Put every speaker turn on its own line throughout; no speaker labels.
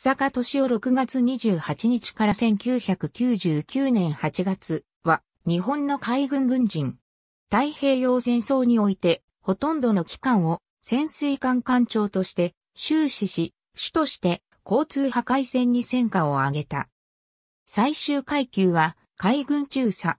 草加敏夫6月28日から1999年8月は日本の海軍軍人。太平洋戦争においてほとんどの機関を潜水艦艦長として終始し、主として交通破壊戦に戦果を挙げた。最終階級は海軍中佐。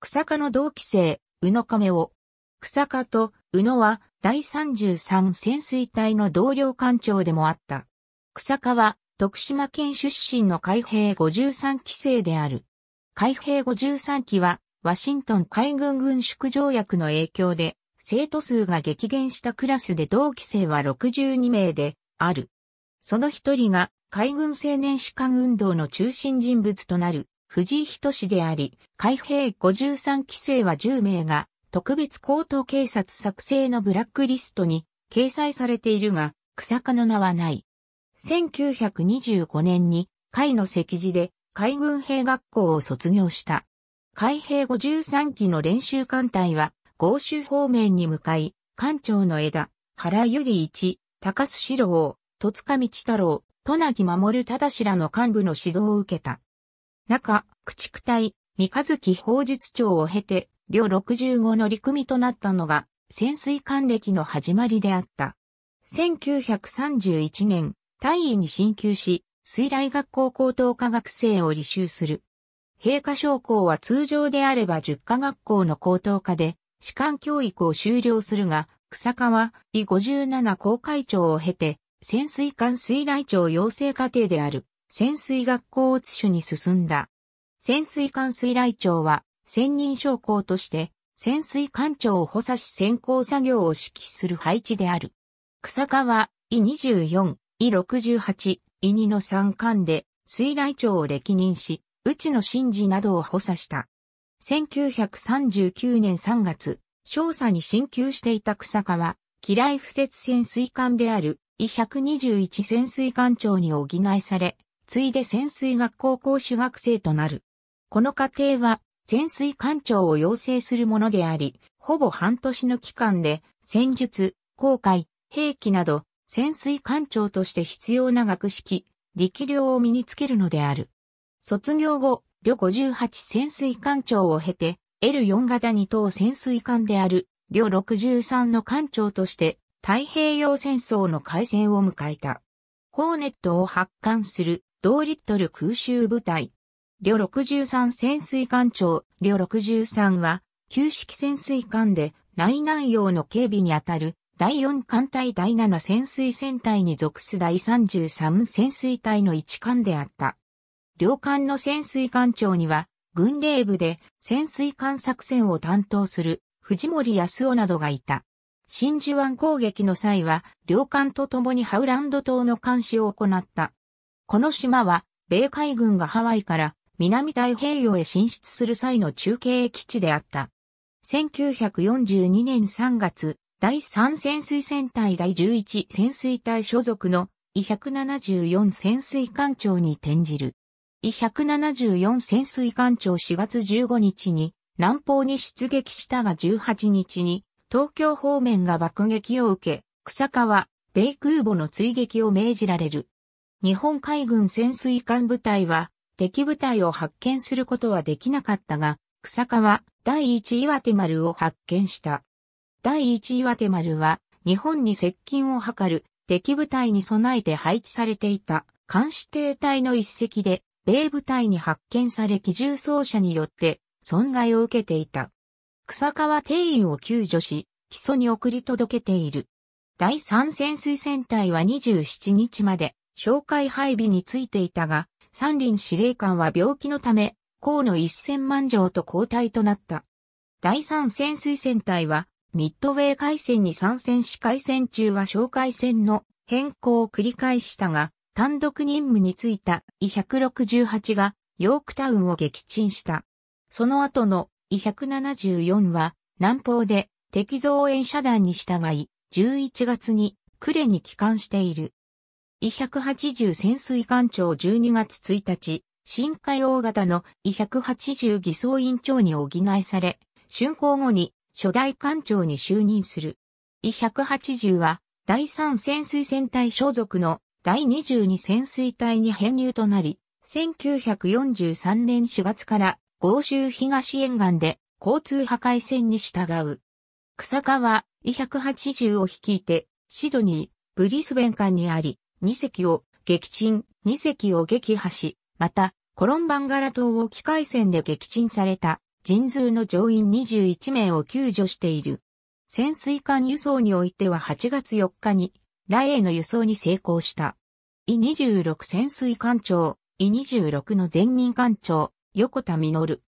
草加の同期生、宇野亀を。草加と宇野は第33潜水隊の同僚艦長でもあった。草加は徳島県出身の海兵53期生である。海兵53期は、ワシントン海軍軍縮条約の影響で、生徒数が激減したクラスで同期生は62名で、ある。その一人が、海軍青年士官運動の中心人物となる、藤井仁であり、海兵53期生は10名が、特別高等警察作成のブラックリストに掲載されているが、草加の名はない。1925年に海の石寺で海軍兵学校を卒業した。海兵53機の練習艦隊は、豪州方面に向かい、艦長の枝、原由里一、高須四郎、戸塚道太郎、戸木守忠らの幹部の指導を受けた。中、駆逐隊、三日月法術長を経て、両65の陸組となったのが、潜水艦歴の始まりであった。1931年、大尉に進級し、水雷学校高等科学生を履修する。陛下将校は通常であれば十科学校の高等科で、士官教育を修了するが、草川は、五57公会長を経て、潜水艦水雷長養成課程である、潜水学校を津種に進んだ。潜水艦水雷長は、専任将校として、潜水艦長を補佐し先行作業を指揮する配置である。草川は、二2 4伊68、伊2の三冠で、水来町を歴任し、内野真治などを補佐した。1939年3月、少佐に進級していた草川、機雷不設潜水艦である、伊121潜水艦長に補いされ、ついで潜水学校講師学生となる。この過程は、潜水艦長を養成するものであり、ほぼ半年の期間で、戦術、航海、兵器など、潜水艦長として必要な学識、力量を身につけるのである。卒業後、旅58潜水艦長を経て、L4 型2等潜水艦である、旅63の艦長として、太平洋戦争の開戦を迎えた。ホーネットを発艦する、同リットル空襲部隊。旅63潜水艦長、旅63は、旧式潜水艦で、内南洋の警備にあたる、第4艦隊第7潜水戦隊に属す第33潜水隊の一艦であった。両艦の潜水艦長には、軍令部で潜水艦作戦を担当する藤森康夫などがいた。真珠湾攻撃の際は、両艦と共にハウランド島の監視を行った。この島は、米海軍がハワイから南太平洋へ進出する際の中継基地であった。1942年3月、第3潜水船隊第11潜水隊所属の e 174潜水艦長に転じる。e 174潜水艦長4月15日に南方に出撃したが18日に東京方面が爆撃を受け、草川、米空母の追撃を命じられる。日本海軍潜水艦部隊は敵部隊を発見することはできなかったが、草川第一岩手丸を発見した。第1位は手丸は、日本に接近を図る敵部隊に備えて配置されていた監視艇隊の一隻で、米部隊に発見され機銃奏者によって損害を受けていた。草川定員を救助し、基礎に送り届けている。第3潜水船隊は27日まで、哨戒配備についていたが、三輪司令官は病気のため、河野1000万錠と交代となった。第3潜水船隊は、ミッドウェー海戦に参戦し海戦中は小海戦の変更を繰り返したが、単独任務に就いた e 168がヨークタウンを撃沈した。その後の e 174は南方で敵増援遮断に従い、11月にクレに帰還している。e 180潜水艦長12月1日、深海大型の e 180偽装員長に補いされ、竣工後に初代艦長に就任する。E180 は、第3潜水船隊所属の第22潜水隊に編入となり、1943年4月から豪州東沿岸で交通破壊戦に従う。草川 E180 を率いて、シドニー、ブリスベン間にあり、2隻を撃沈、2隻を撃破し、また、コロンバンガラ島を機械戦で撃沈された人数の乗員21名を救助している。潜水艦輸送においては8月4日に、ラエへの輸送に成功した。イ26潜水艦長、イ26の前任艦長、横田実。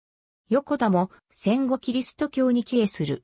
横田も戦後キリスト教に帰依する。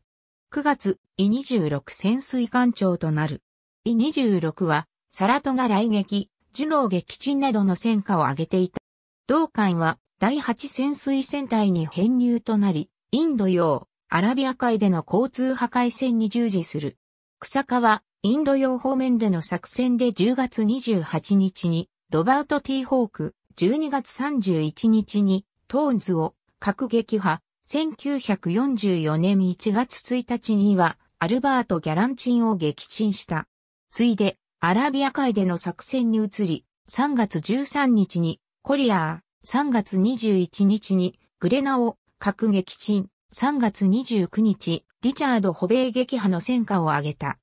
9月、イ26潜水艦長となる。イ26は、サラトが来撃、ジュノー撃沈などの戦果を挙げていた。同艦は第8潜水戦隊に編入となり、インド洋、アラビア海での交通破壊戦に従事する。草川、インド洋方面での作戦で10月28日に、ロバート・ティー・ホーク、12月31日に、トーンズを、核撃破、1944年1月1日には、アルバート・ギャランチンを撃沈した。ついで、アラビア海での作戦に移り、3月13日に、コリアー、3月21日にグレナを核撃沈、3月29日、リチャード捕米撃破の戦果を挙げた。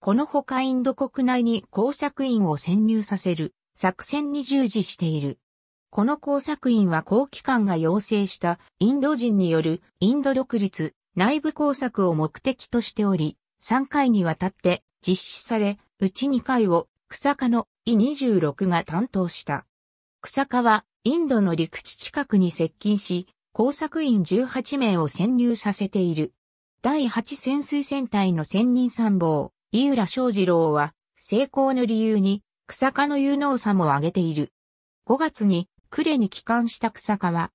このほかインド国内に工作員を潜入させる作戦に従事している。この工作員は公機関が要請したインド人によるインド独立内部工作を目的としており、3回にわたって実施され、うち2回を草加のイ26が担当した。草加はインドの陸地近くに接近し、工作員18名を潜入させている。第8潜水戦隊の専任参謀、井浦翔二郎は、成功の理由に、草加の有能さも挙げている。5月に、呉に帰還した草加は、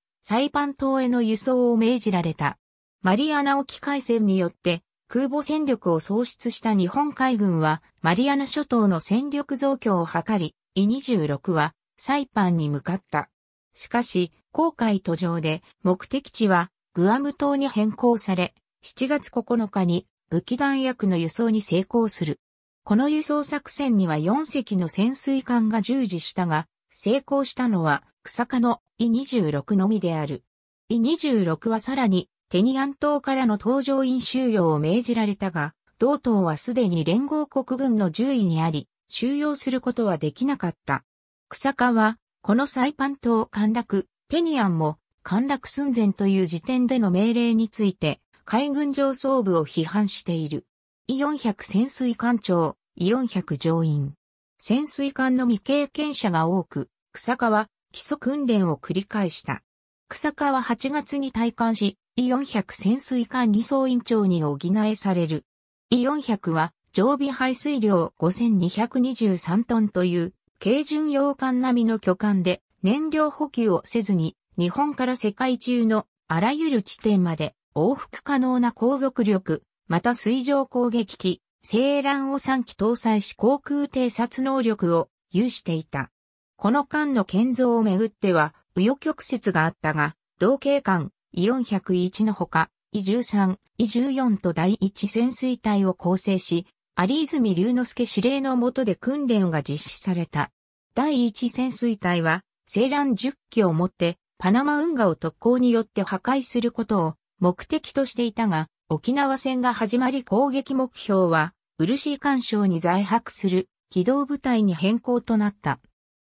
パン島への輸送を命じられた。マリアナ沖海戦によって、空母戦力を喪失した日本海軍は、マリアナ諸島の戦力増強を図り、イ26は、サイパンに向かった。しかし、航海途上で目的地はグアム島に変更され、7月9日に武器弾薬の輸送に成功する。この輸送作戦には4隻の潜水艦が従事したが、成功したのは草加の E26 のみである。E26 はさらにテニアン島からの搭乗員収容を命じられたが、同島はすでに連合国軍の獣医にあり、収容することはできなかった。草加はこのサイパン島陥落、テニアンも陥落寸前という時点での命令について、海軍上層部を批判している。イ400潜水艦長、イ400乗員。潜水艦の未経験者が多く、草川は基礎訓練を繰り返した。草川は8月に退官し、イ400潜水艦2層員長に補えされる。イ400は常備排水量5223トンという軽巡洋艦並みの巨艦で燃料補給をせずに日本から世界中のあらゆる地点まで往復可能な航続力、また水上攻撃機、セーランを3機搭載し航空偵察能力を有していた。この艦の建造をめぐっては、右翼曲折があったが、同型艦、イ401のほか、イ13、イ14と第一潜水隊を構成し、有泉龍之介司令の下で訓練が実施された。第一潜水隊は、セーラン10機をもって、パナマ運河を特攻によって破壊することを目的としていたが、沖縄戦が始まり攻撃目標は、漆干渉に在泊する機動部隊に変更となった。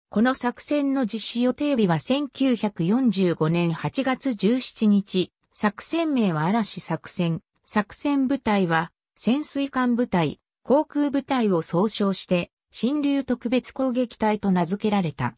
この作戦の実施予定日は1945年8月17日、作戦名は嵐作戦、作戦部隊は潜水艦部隊、航空部隊を総称して、新流特別攻撃隊と名付けられた。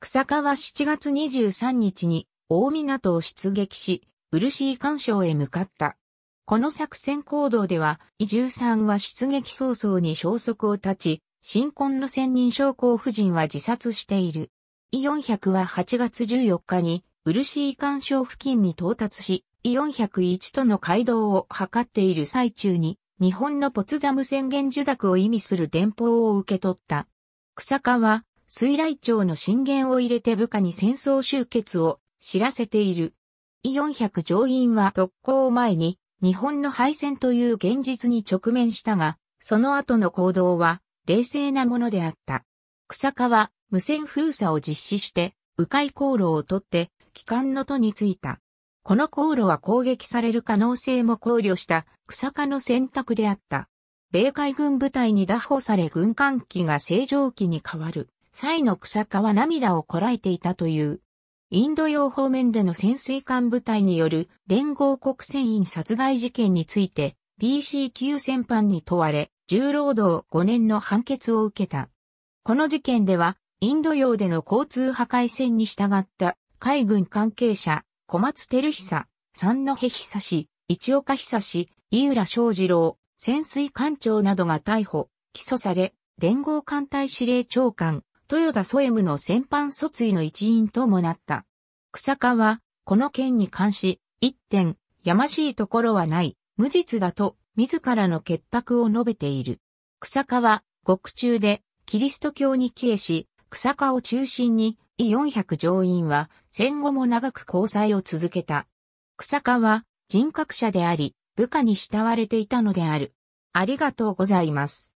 草加は7月23日に大港を出撃し、漆井干渉へ向かった。この作戦行動では、伊13は出撃早々に消息を絶ち、新婚の先人将校夫人は自殺している。イ400は8月14日に、漆井干渉付近に到達し、イ401との街道を図っている最中に、日本のポツダム宣言受諾を意味する電報を受け取った。草加は、水雷町の震源を入れて部下に戦争終結を知らせている。イ400乗員は特攻を前に日本の敗戦という現実に直面したが、その後の行動は冷静なものであった。草加は無線封鎖を実施して、迂回航路を取って、帰還の途に着いた。この航路は攻撃される可能性も考慮した草加の選択であった。米海軍部隊に打破され軍艦機が正常機に変わる際の草加は涙をこらえていたという。インド洋方面での潜水艦部隊による連合国船員殺害事件について BC 級戦犯に問われ重労働5年の判決を受けた。この事件ではインド洋での交通破壊戦に従った海軍関係者小松照久、三戸久志、市岡久志、井浦昌二郎、潜水艦長などが逮捕、起訴され、連合艦隊司令長官、豊田ソエムの戦犯訴追の一員ともなった。草加は、この件に関し、一点、やましいところはない、無実だと、自らの潔白を述べている。草加は、獄中で、キリスト教に帰依し、草加を中心に、E400 乗員は、戦後も長く交際を続けた。草加は人格者であり、部下に慕われていたのである。ありがとうございます。